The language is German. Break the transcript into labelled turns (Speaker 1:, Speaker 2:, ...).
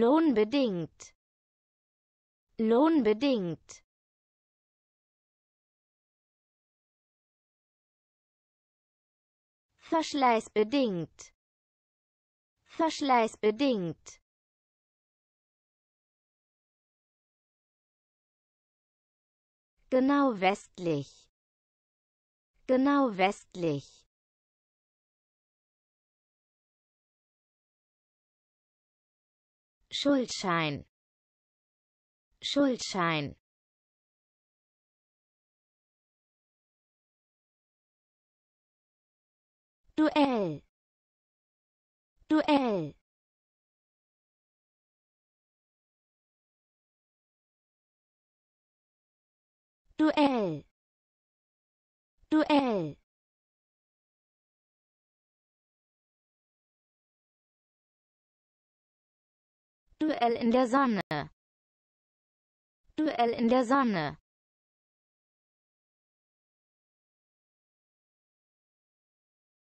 Speaker 1: lohnbedingt lohnbedingt verschleißbedingt verschleißbedingt genau westlich genau westlich Schuldschein Schuldschein Duell Duell Duell Duell Duell in der Sonne. Duell in der Sonne.